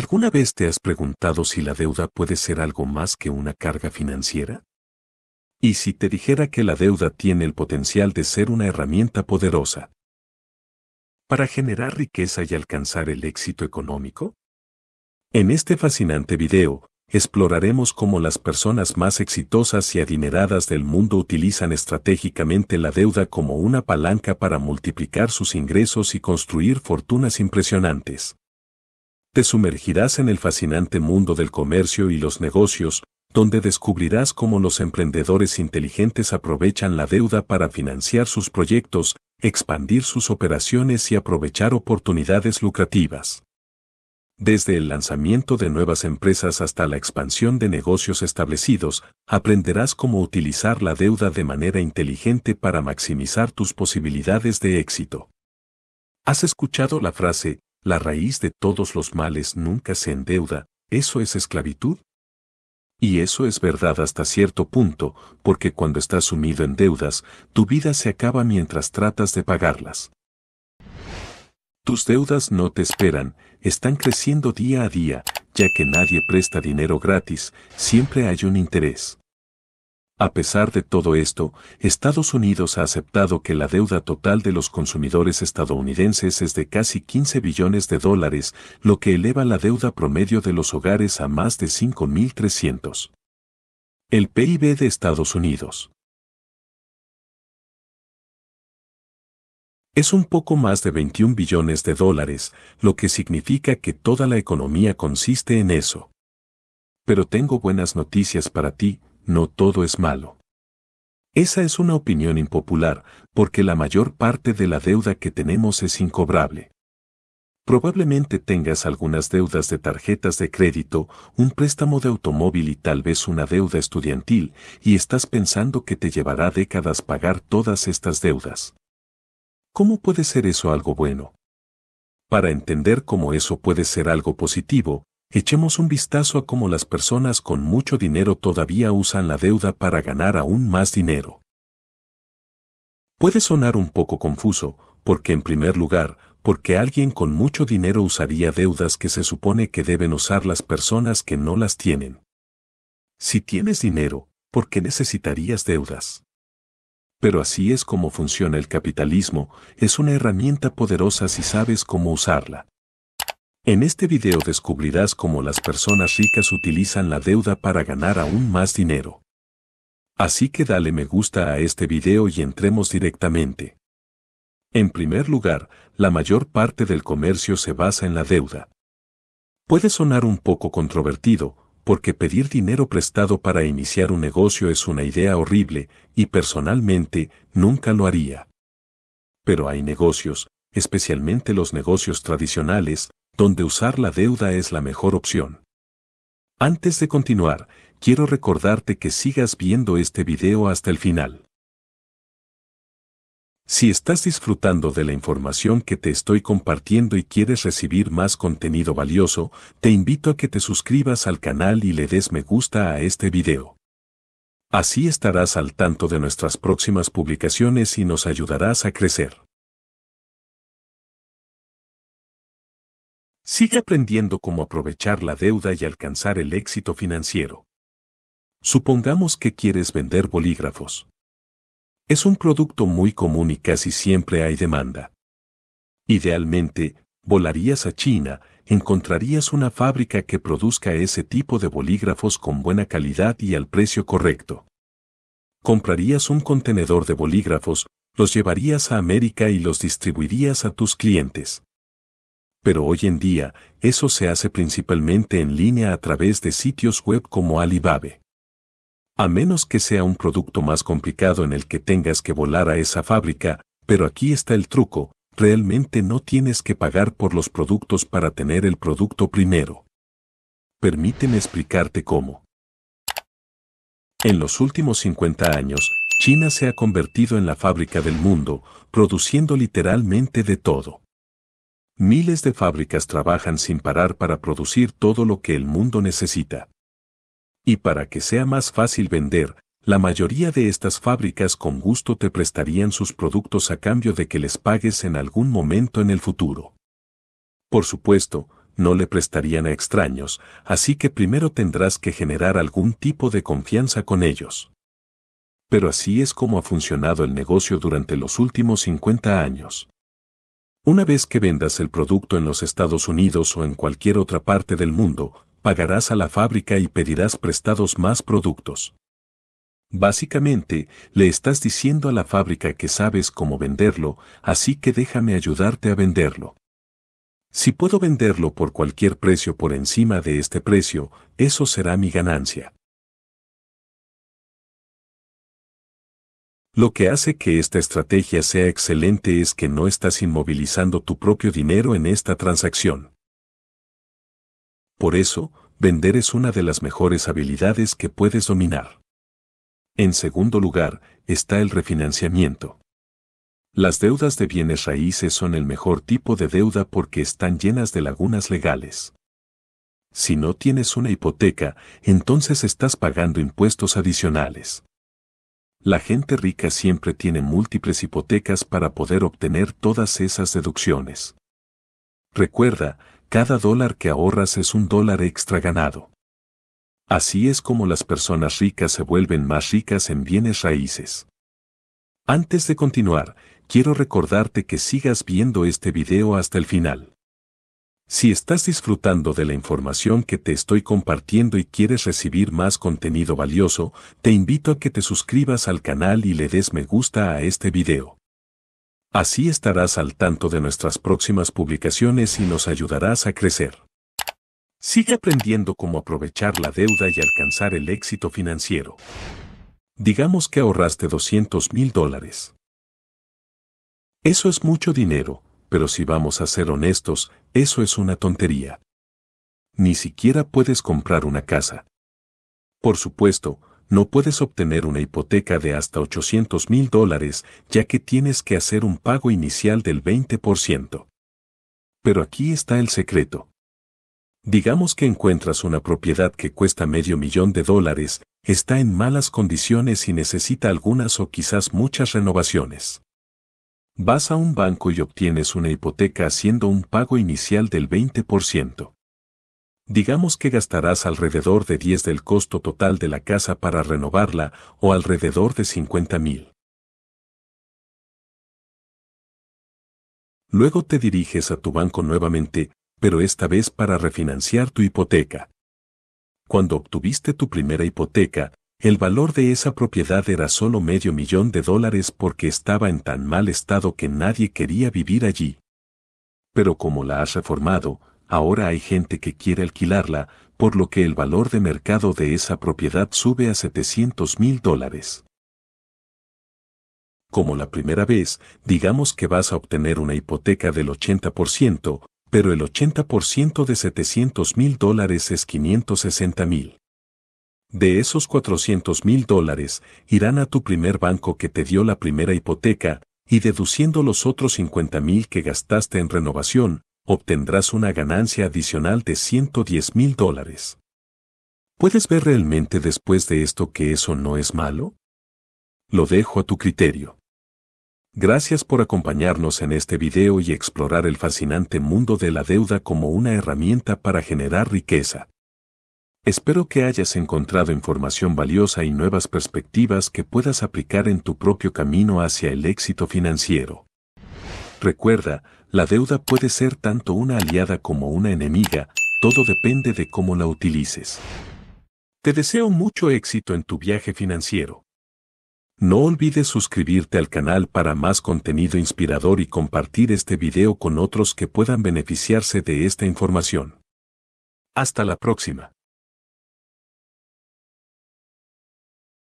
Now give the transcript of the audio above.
¿Alguna vez te has preguntado si la deuda puede ser algo más que una carga financiera? ¿Y si te dijera que la deuda tiene el potencial de ser una herramienta poderosa? ¿Para generar riqueza y alcanzar el éxito económico? En este fascinante video, exploraremos cómo las personas más exitosas y adineradas del mundo utilizan estratégicamente la deuda como una palanca para multiplicar sus ingresos y construir fortunas impresionantes te sumergirás en el fascinante mundo del comercio y los negocios, donde descubrirás cómo los emprendedores inteligentes aprovechan la deuda para financiar sus proyectos, expandir sus operaciones y aprovechar oportunidades lucrativas. Desde el lanzamiento de nuevas empresas hasta la expansión de negocios establecidos, aprenderás cómo utilizar la deuda de manera inteligente para maximizar tus posibilidades de éxito. ¿Has escuchado la frase, la raíz de todos los males nunca se endeuda, ¿eso es esclavitud? Y eso es verdad hasta cierto punto, porque cuando estás sumido en deudas, tu vida se acaba mientras tratas de pagarlas. Tus deudas no te esperan, están creciendo día a día, ya que nadie presta dinero gratis, siempre hay un interés. A pesar de todo esto, Estados Unidos ha aceptado que la deuda total de los consumidores estadounidenses es de casi 15 billones de dólares, lo que eleva la deuda promedio de los hogares a más de 5.300. El PIB de Estados Unidos. es un poco más de 21 billones de dólares, lo que significa que toda la economía consiste en eso. Pero tengo buenas noticias para ti, no todo es malo. Esa es una opinión impopular, porque la mayor parte de la deuda que tenemos es incobrable. Probablemente tengas algunas deudas de tarjetas de crédito, un préstamo de automóvil y tal vez una deuda estudiantil, y estás pensando que te llevará décadas pagar todas estas deudas. ¿Cómo puede ser eso algo bueno? Para entender cómo eso puede ser algo positivo, Echemos un vistazo a cómo las personas con mucho dinero todavía usan la deuda para ganar aún más dinero. Puede sonar un poco confuso, porque en primer lugar, porque alguien con mucho dinero usaría deudas que se supone que deben usar las personas que no las tienen. Si tienes dinero, ¿por qué necesitarías deudas? Pero así es como funciona el capitalismo, es una herramienta poderosa si sabes cómo usarla. En este video descubrirás cómo las personas ricas utilizan la deuda para ganar aún más dinero. Así que dale me gusta a este video y entremos directamente. En primer lugar, la mayor parte del comercio se basa en la deuda. Puede sonar un poco controvertido, porque pedir dinero prestado para iniciar un negocio es una idea horrible, y personalmente nunca lo haría. Pero hay negocios, especialmente los negocios tradicionales, donde usar la deuda es la mejor opción. Antes de continuar, quiero recordarte que sigas viendo este video hasta el final. Si estás disfrutando de la información que te estoy compartiendo y quieres recibir más contenido valioso, te invito a que te suscribas al canal y le des me gusta a este video. Así estarás al tanto de nuestras próximas publicaciones y nos ayudarás a crecer. Sigue aprendiendo cómo aprovechar la deuda y alcanzar el éxito financiero. Supongamos que quieres vender bolígrafos. Es un producto muy común y casi siempre hay demanda. Idealmente, volarías a China, encontrarías una fábrica que produzca ese tipo de bolígrafos con buena calidad y al precio correcto. Comprarías un contenedor de bolígrafos, los llevarías a América y los distribuirías a tus clientes pero hoy en día eso se hace principalmente en línea a través de sitios web como Alibaba. A menos que sea un producto más complicado en el que tengas que volar a esa fábrica, pero aquí está el truco, realmente no tienes que pagar por los productos para tener el producto primero. Permíteme explicarte cómo. En los últimos 50 años, China se ha convertido en la fábrica del mundo, produciendo literalmente de todo. Miles de fábricas trabajan sin parar para producir todo lo que el mundo necesita. Y para que sea más fácil vender, la mayoría de estas fábricas con gusto te prestarían sus productos a cambio de que les pagues en algún momento en el futuro. Por supuesto, no le prestarían a extraños, así que primero tendrás que generar algún tipo de confianza con ellos. Pero así es como ha funcionado el negocio durante los últimos 50 años. Una vez que vendas el producto en los Estados Unidos o en cualquier otra parte del mundo, pagarás a la fábrica y pedirás prestados más productos. Básicamente, le estás diciendo a la fábrica que sabes cómo venderlo, así que déjame ayudarte a venderlo. Si puedo venderlo por cualquier precio por encima de este precio, eso será mi ganancia. Lo que hace que esta estrategia sea excelente es que no estás inmovilizando tu propio dinero en esta transacción. Por eso, vender es una de las mejores habilidades que puedes dominar. En segundo lugar, está el refinanciamiento. Las deudas de bienes raíces son el mejor tipo de deuda porque están llenas de lagunas legales. Si no tienes una hipoteca, entonces estás pagando impuestos adicionales. La gente rica siempre tiene múltiples hipotecas para poder obtener todas esas deducciones. Recuerda, cada dólar que ahorras es un dólar extra ganado. Así es como las personas ricas se vuelven más ricas en bienes raíces. Antes de continuar, quiero recordarte que sigas viendo este video hasta el final. Si estás disfrutando de la información que te estoy compartiendo y quieres recibir más contenido valioso, te invito a que te suscribas al canal y le des me gusta a este video. Así estarás al tanto de nuestras próximas publicaciones y nos ayudarás a crecer. Sigue aprendiendo cómo aprovechar la deuda y alcanzar el éxito financiero. Digamos que ahorraste 200 mil dólares. Eso es mucho dinero, pero si vamos a ser honestos, eso es una tontería. Ni siquiera puedes comprar una casa. Por supuesto, no puedes obtener una hipoteca de hasta 800 mil dólares, ya que tienes que hacer un pago inicial del 20%. Pero aquí está el secreto. Digamos que encuentras una propiedad que cuesta medio millón de dólares, está en malas condiciones y necesita algunas o quizás muchas renovaciones. Vas a un banco y obtienes una hipoteca haciendo un pago inicial del 20%. Digamos que gastarás alrededor de 10 del costo total de la casa para renovarla o alrededor de 50,000. Luego te diriges a tu banco nuevamente, pero esta vez para refinanciar tu hipoteca. Cuando obtuviste tu primera hipoteca, el valor de esa propiedad era solo medio millón de dólares porque estaba en tan mal estado que nadie quería vivir allí. Pero como la has reformado, ahora hay gente que quiere alquilarla, por lo que el valor de mercado de esa propiedad sube a 700 mil dólares. Como la primera vez, digamos que vas a obtener una hipoteca del 80%, pero el 80% de 700 mil dólares es 560 mil. De esos 400 mil dólares irán a tu primer banco que te dio la primera hipoteca, y deduciendo los otros 50 mil que gastaste en renovación, obtendrás una ganancia adicional de 110 mil dólares. ¿Puedes ver realmente después de esto que eso no es malo? Lo dejo a tu criterio. Gracias por acompañarnos en este video y explorar el fascinante mundo de la deuda como una herramienta para generar riqueza. Espero que hayas encontrado información valiosa y nuevas perspectivas que puedas aplicar en tu propio camino hacia el éxito financiero. Recuerda, la deuda puede ser tanto una aliada como una enemiga, todo depende de cómo la utilices. Te deseo mucho éxito en tu viaje financiero. No olvides suscribirte al canal para más contenido inspirador y compartir este video con otros que puedan beneficiarse de esta información. Hasta la próxima.